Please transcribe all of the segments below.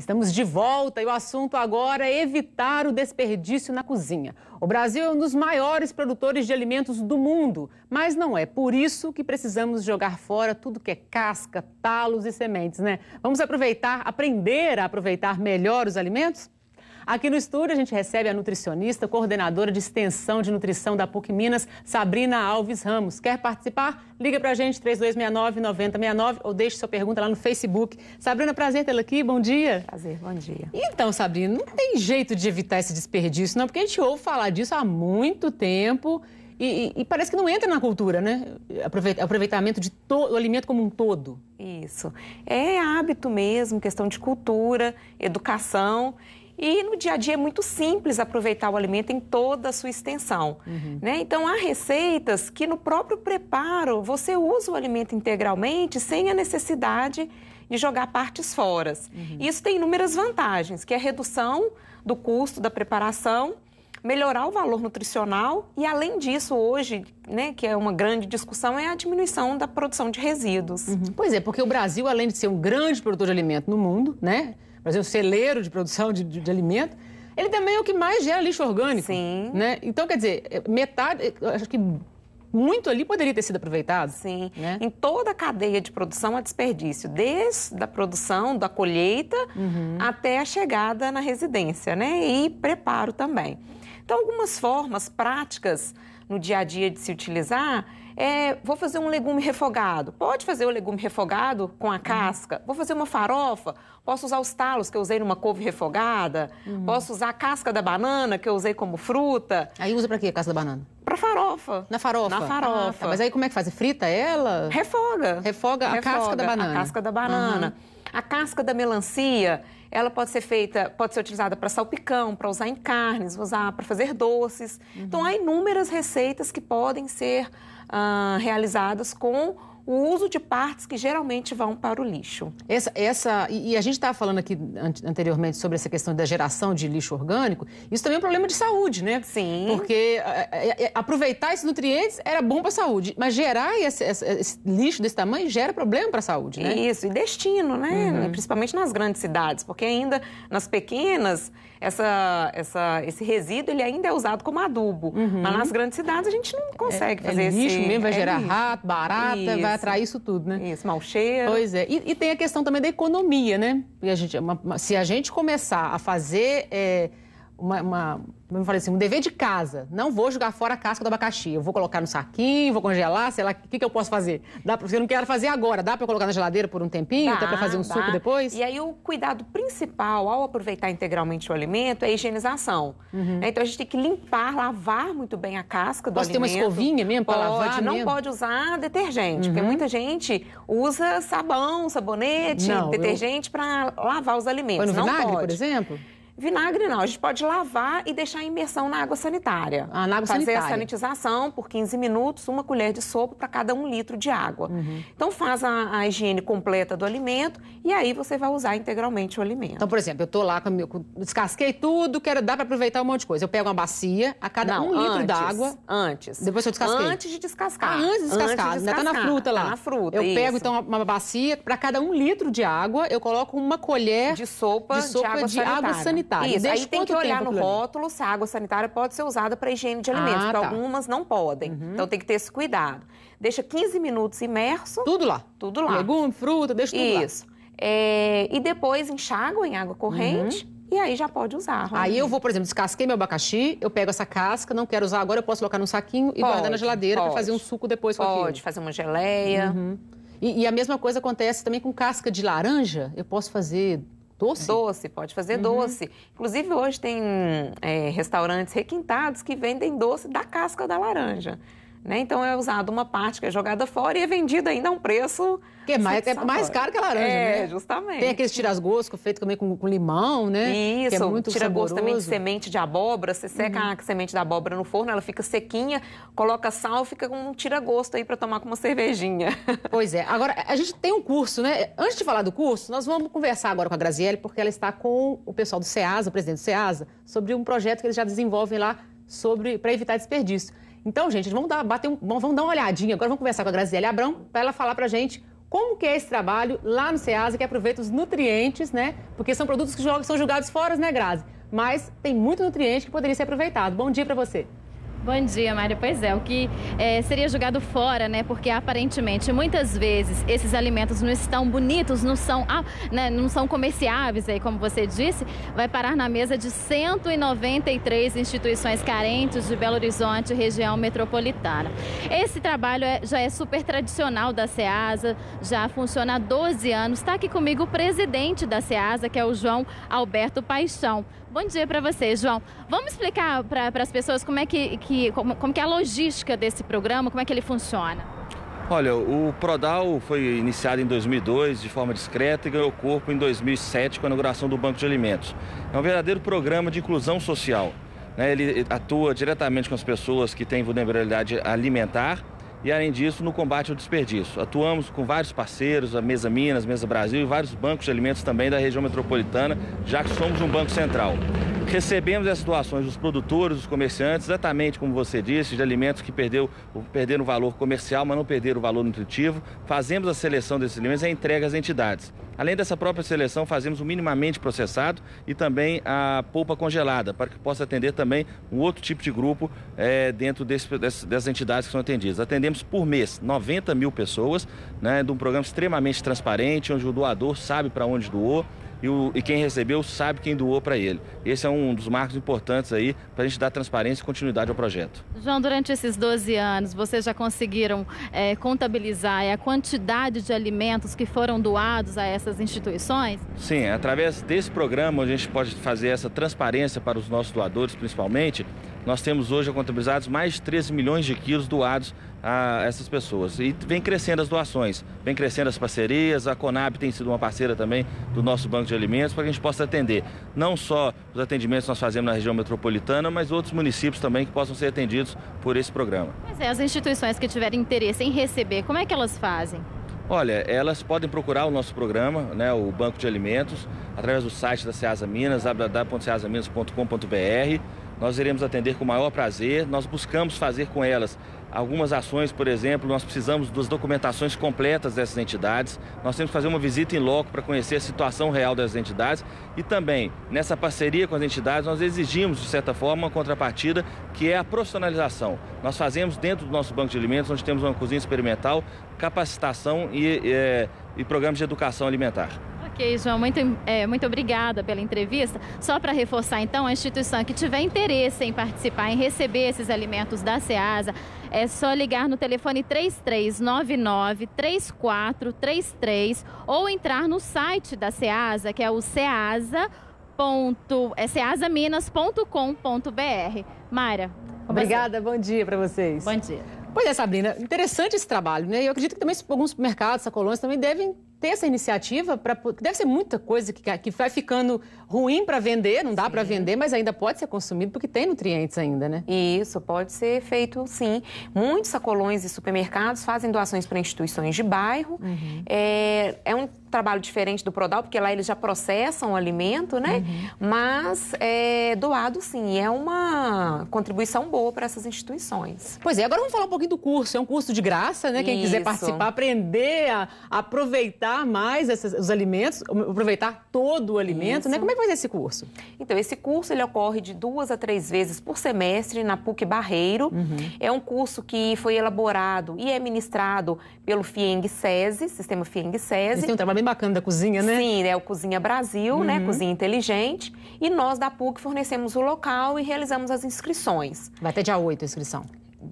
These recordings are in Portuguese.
Estamos de volta e o assunto agora é evitar o desperdício na cozinha. O Brasil é um dos maiores produtores de alimentos do mundo, mas não é por isso que precisamos jogar fora tudo que é casca, talos e sementes, né? Vamos aproveitar, aprender a aproveitar melhor os alimentos? Aqui no estúdio a gente recebe a nutricionista, coordenadora de extensão de nutrição da PUC Minas, Sabrina Alves Ramos. Quer participar? Liga pra gente, 3269-9069 ou deixe sua pergunta lá no Facebook. Sabrina, prazer tê-la aqui, bom dia. Prazer, bom dia. Então, Sabrina, não tem jeito de evitar esse desperdício, não, porque a gente ouve falar disso há muito tempo e, e, e, parece que não entra na cultura, né? Aproveitamento de todo o alimento como um todo. Isso. É hábito mesmo, questão de cultura, educação. E no dia a dia é muito simples aproveitar o alimento em toda a sua extensão. Uhum. Né? Então, há receitas que no próprio preparo você usa o alimento integralmente sem a necessidade de jogar partes fora. Uhum. Isso tem inúmeras vantagens, que é a redução do custo da preparação, melhorar o valor nutricional e, além disso, hoje, né, que é uma grande discussão, é a diminuição da produção de resíduos. Uhum. Pois é, porque o Brasil, além de ser um grande produtor de alimento no mundo, né? o Brasil é um celeiro de produção de, de, de alimento, ele também é o que mais gera lixo orgânico. Sim. Né? Então, quer dizer, é, metade, acho que muito ali poderia ter sido aproveitado. Sim. Né? Em toda a cadeia de produção há desperdício, desde a produção, da colheita, uhum. até a chegada na residência, né? E preparo também. Então, algumas formas práticas no dia a dia de se utilizar é, vou fazer um legume refogado. Pode fazer o legume refogado com a uhum. casca. Vou fazer uma farofa. Posso usar os talos que eu usei numa couve refogada. Uhum. Posso usar a casca da banana que eu usei como fruta. Aí usa para quê a casca da banana? Para farofa. Na farofa? Na farofa. Ah, tá. Mas aí como é que faz? Frita ela? Refoga. Refoga, Refoga a casca da banana. A casca da banana. Uhum. A casca da melancia, ela pode ser feita, pode ser utilizada para salpicão, para usar em carnes, usar para fazer doces. Uhum. Então há inúmeras receitas que podem ser uh, realizadas com o uso de partes que geralmente vão para o lixo. Essa, essa e, e a gente estava falando aqui anteriormente sobre essa questão da geração de lixo orgânico. Isso também é um problema de saúde, né? Sim. Porque a, a, aproveitar esses nutrientes era bom para a saúde, mas gerar esse, esse, esse, lixo desse tamanho gera problema para a saúde, né? Isso, e destino, né? Uhum. Principalmente nas grandes cidades, porque ainda nas pequenas essa, essa, esse resíduo ele ainda é usado como adubo. Uhum. Mas nas grandes cidades a gente não é, consegue é, fazer isso. É lixo esse... mesmo, vai é gerar lixo. rato, barata, isso. vai atrair isso tudo, né? Isso, mal cheiro. Pois é. E, e tem a questão também da economia, né? A gente, é uma, se a gente começar a fazer... É uma, uma, eu falei assim, um dever de casa. Não vou jogar fora a casca do abacaxi. Eu vou colocar no saquinho, vou congelar, sei lá, o que, que eu posso fazer? Dá pra, eu não quero fazer agora. Dá para colocar na geladeira por um tempinho? Dá, dá para fazer um dá. suco depois? E aí o cuidado principal ao aproveitar integralmente o alimento é a higienização. Uhum. Então a gente tem que limpar, lavar muito bem a casca do posso alimento. Posso ter uma escovinha mesmo para lavar? Não mesmo? pode usar detergente, uhum. porque muita gente usa sabão, sabonete, não, detergente eu... para lavar os alimentos. Foi no não vinagre, pode. por exemplo? Vinagre não, a gente pode lavar e deixar a imersão na água sanitária. Ah, na água Fazer sanitária. Fazer a sanitização por 15 minutos, uma colher de sopa para cada um litro de água. Uhum. Então faz a, a, higiene completa do alimento e aí você vai usar integralmente o alimento. Então, por exemplo, eu estou lá, com, meu, descasquei tudo, quero dar para aproveitar um monte de coisa. Eu pego uma bacia, a cada não, um antes, litro d'água... Antes. Depois eu descasquei? Antes de descascar. Ah, antes de descascar. Antes de descascar. Né? Ainda tá na fruta lá. Tá na fruta, Eu isso. pego, então, uma bacia, para cada um litro de água, eu coloco uma colher... De sopa de, sopa de água de sanitária. Água sanitária sanitária. Isso, Desde aí tem que olhar no rótulo se a água sanitária pode ser usada para higiene de alimentos, ah, tá. algumas não podem. Uhum. Então tem que ter esse cuidado. Deixa 15 minutos imerso. Tudo lá? Tudo lá. Legume, fruta, deixa tudo Isso. lá. Isso. É, e depois enxágua em água corrente. Uhum. E aí já pode usar. Aí eu vou, por exemplo, descasquei meu abacaxi, eu pego essa casca, não quero usar agora, eu posso colocar num saquinho e pode, guardar na geladeira para fazer um suco depois pode, com aquilo. Pode, fazer uma geleia. Uhum. E, e, a mesma coisa acontece também com casca de laranja. Eu posso fazer Doce? Doce, pode fazer uhum. doce. Inclusive, hoje tem é, restaurantes requintados que vendem doce da casca da laranja. Né? Então é usada uma parte que é jogada fora e é vendida ainda a um preço. Que é mais, é mais caro que a laranja, é, né? justamente. Tem aqueles tirasgosto feito também com, com, limão, né? Isso, que é muito tira-gosto também de semente de abóbora. Você seca uhum. a semente da abóbora no forno, ela fica sequinha, coloca sal, fica com um tira-gosto aí para tomar com uma cervejinha. Pois é. Agora, a gente tem um curso, né? Antes de falar do curso, nós vamos conversar agora com a Graziele, porque ela está com o pessoal do SEASA, o presidente do SEASA, sobre um projeto que eles já desenvolvem lá sobre para evitar desperdício. Então, gente, vamos dar, bater um, vamos dar uma olhadinha. Agora vamos conversar com a Graziele Abrão para ela falar para gente como que é esse trabalho lá no SEASA que aproveita os nutrientes, né? Porque são produtos que são julgados fora, né, Grazi? Mas tem muito nutriente que poderia ser aproveitado. Bom dia para você. Bom dia, Mário. Pois é, o que é, seria jogado fora, né? Porque aparentemente, muitas vezes, esses alimentos não estão bonitos, não são, ah, né, não são comerciáveis, aí, como você disse, vai parar na mesa de 193 instituições carentes de Belo Horizonte, região metropolitana. Esse trabalho é, já é super tradicional da SEASA, já funciona há 12 anos. Está aqui comigo o presidente da SEASA, que é o João Alberto Paixão. Bom dia para você, João. Vamos explicar para as pessoas como é que que, como, como que é a logística desse programa, como é que ele funciona? Olha, o Prodal foi iniciado em 2002 de forma discreta e ganhou corpo em 2007 com a inauguração do Banco de Alimentos. É um verdadeiro programa de inclusão social. Né? Ele atua diretamente com as pessoas que têm vulnerabilidade alimentar e, além disso, no combate ao desperdício. Atuamos com vários parceiros, a Mesa Minas, Mesa Brasil e vários bancos de alimentos também da região metropolitana, já que somos um banco central. Recebemos as doações dos produtores, dos comerciantes, exatamente como você disse, de alimentos que perdeu, perderam o valor comercial, mas não perderam o valor nutritivo. Fazemos a seleção desses alimentos e é a entrega às entidades. Além dessa própria seleção, fazemos o minimamente processado e também a polpa congelada, para que possa atender também um outro tipo de grupo é, dentro desse, dessas, dessas, entidades que são atendidas. Atendemos por mês 90 mil pessoas, né, de um programa extremamente transparente, onde o doador sabe para onde doou e, o, e quem recebeu sabe quem doou para ele. Esse é um dos marcos importantes aí para a gente dar transparência e continuidade ao projeto. João, durante esses 12 anos, vocês já conseguiram é, contabilizar é, a quantidade de alimentos que foram doados a essas instituições? Sim, através desse programa a gente pode fazer essa transparência para os nossos doadores, principalmente. Nós temos hoje contabilizados mais de 13 milhões de quilos doados a essas pessoas. E vem crescendo as doações, vem crescendo as parcerias, a Conab tem sido uma parceira também do nosso banco de alimentos para que a gente possa atender não só os atendimentos que nós fazemos na região metropolitana, mas outros municípios também que possam ser atendidos por esse programa. Mas é, as instituições que tiverem interesse em receber, como é que elas fazem? Olha, elas podem procurar o nosso programa, né, o Banco de Alimentos, através do site da Ceasa Minas, www.ceasaminas.com.br nós iremos atender com o maior prazer. Nós buscamos fazer com elas algumas ações, por exemplo, nós precisamos das documentações completas dessas entidades. Nós temos que fazer uma visita em loco para conhecer a situação real das entidades e também nessa parceria com as entidades nós exigimos de certa forma uma contrapartida que é a profissionalização. Nós fazemos dentro do nosso banco de alimentos, onde temos uma cozinha experimental, capacitação e, e, eh, e programas de educação alimentar. Ok, João, muito, é, muito obrigada pela entrevista. Só para reforçar, então, a instituição que tiver interesse em participar, em receber esses alimentos da SEASA, é só ligar no telefone 3399-3433 ou entrar no site da SEASA, que é o seasa.com.br. É seasaminas.com.br. Mara. Obrigada, você. bom dia para vocês. Bom dia. Pois é, Sabrina, interessante esse trabalho, né? E eu acredito que também alguns mercados, sacolões, também devem ter essa iniciativa para deve ser muita coisa que, que vai ficando ruim para vender, não dá para vender, mas ainda pode ser consumido porque tem nutrientes ainda, né? Isso pode ser feito, sim. Muitos sacolões e supermercados fazem doações para instituições de bairro. Uhum. É, é um trabalho diferente do Prodal, porque lá eles já processam o alimento, né? Uhum. Mas é, doado, sim, é uma contribuição boa para essas instituições. Pois é, agora vamos falar um pouquinho do curso. É um curso de graça, né? Quem Isso. quiser participar, aprender a aproveitar mais esses, os alimentos, aproveitar todo o alimento, né? Isso. né? Como é que vai ser esse curso? Então, esse curso ele ocorre de duas a três vezes por semestre na PUC Barreiro. Uhum. É um curso que foi elaborado e é ministrado pelo FIENG-SESI, Sistema FIENG-SESI. Eles têm um trabalho bem bacana da cozinha, né? Sim, é o Cozinha Brasil, né? uhum. né? Cozinha Inteligente. E nós da PUC fornecemos o local e realizamos as inscrições. Vai até dia 8 a inscrição.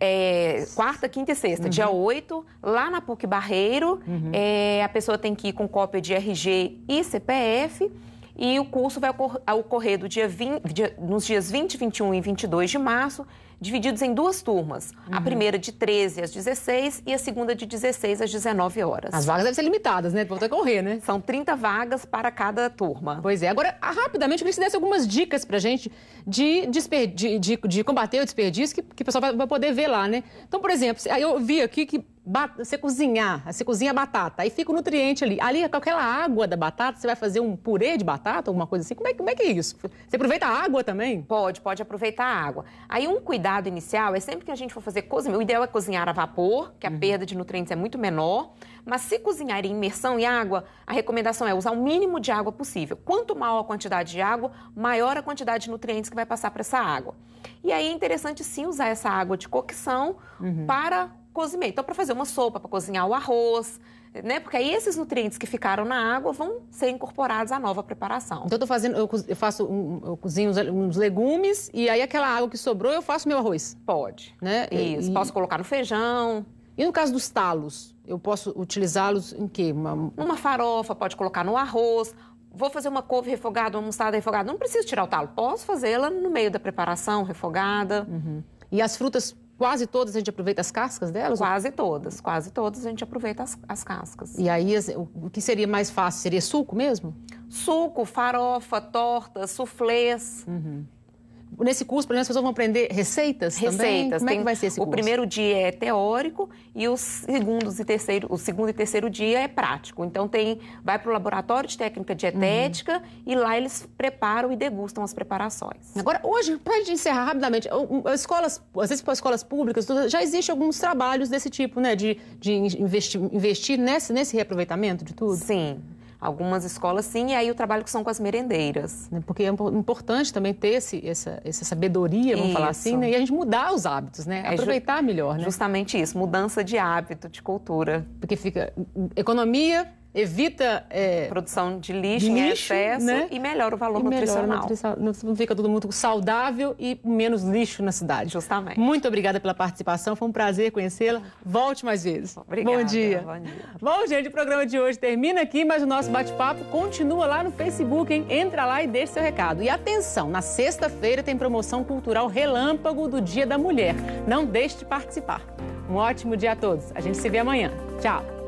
É, quarta, quinta e sexta, uhum. dia 8, lá na PUC Barreiro. Uhum. É, a pessoa tem que ir com cópia de RG e CPF. E o curso vai ocorrer do dia 20, dia, nos dias 20, 21 e 22 de março divididos em duas turmas. Uhum. A primeira de 13 às 16 e a segunda de 16 às 19 horas. As vagas devem ser limitadas, né? Para poder correr, né? São 30 vagas para cada turma. Pois é. Agora, ah, rapidamente, eu queria que você desse algumas dicas para a gente de, de, de, de, combater o desperdício que, que o pessoal vai, vai poder ver lá, né? Então, por exemplo, eu vi aqui que você cozinhar, você cozinha batata, aí fica o nutriente ali. Ali, com aquela água da batata, você vai fazer um purê de batata, alguma coisa assim? Como é, como é que é isso? Você aproveita a água também? Pode, pode aproveitar a água. Aí, um cuidado inicial é sempre que a gente for fazer cozinha, o ideal é cozinhar a vapor, que a uhum. perda de nutrientes é muito menor. Mas se cozinhar em imersão em água, a recomendação é usar o mínimo de água possível. Quanto maior a quantidade de água, maior a quantidade de nutrientes que vai passar para essa água. E aí é interessante sim usar essa água de cocção uhum. para cozimei. Então, para fazer uma sopa, para cozinhar o arroz, né? Porque aí esses nutrientes que ficaram na água vão ser incorporados à nova preparação. Então, eu, fazendo, eu, eu faço um, eu cozinho uns, uns, legumes e aí aquela água que sobrou eu faço meu arroz. Pode. Né? Isso. E... Posso colocar no feijão. E no caso dos talos, eu posso utilizá-los em quê? Uma... farofa, pode colocar no arroz. Vou fazer uma couve refogada, uma mostarda refogada. Não preciso tirar o talo. Posso fazê-la no meio da preparação refogada. Uhum. E as frutas quase todas a gente aproveita as cascas delas? Quase todas, quase todas a gente aproveita as, as cascas. E aí, o que seria mais fácil? Seria suco mesmo? Suco, farofa, torta, suflês. Uhum nesse curso, por exemplo, as pessoas vão aprender receitas, receitas também? Como é que vai ser esse curso? O primeiro dia é teórico e os segundos e terceiro, o segundo e terceiro dia é prático. Então tem vai para o laboratório de técnica dietética uhum. e lá eles preparam e degustam as preparações. Agora, hoje, para a gente encerrar rapidamente, escolas, às vezes para escolas públicas, já existem alguns trabalhos desse tipo, né? De, de investir, investir nesse, nesse reaproveitamento de tudo? Sim. Algumas escolas sim, e aí o trabalho que são com as merendeiras. Né, porque é importante também ter esse, essa, essa sabedoria, vamos isso. falar assim, né? e a gente mudar os hábitos, né? É Aproveitar melhor, né? Justamente isso, mudança de hábito, de cultura. Porque fica hum, hum, economia, evita é, produção de lixo, lixo em excesso né? e melhora o valor e nutricional. Não fica todo mundo saudável e menos lixo na cidade. Justamente. Muito obrigada pela participação, foi um prazer conhecê-la. Volte mais vezes. Obrigada. Bom dia. Bom dia. Bom, gente, o programa de hoje termina aqui, mas o nosso bate-papo continua lá no Facebook, hein? Entra lá e deixe seu recado. E atenção, na sexta-feira tem promoção cultural relâmpago do Dia da Mulher. Não deixe de participar. Um ótimo dia a todos. A gente se vê amanhã. Tchau.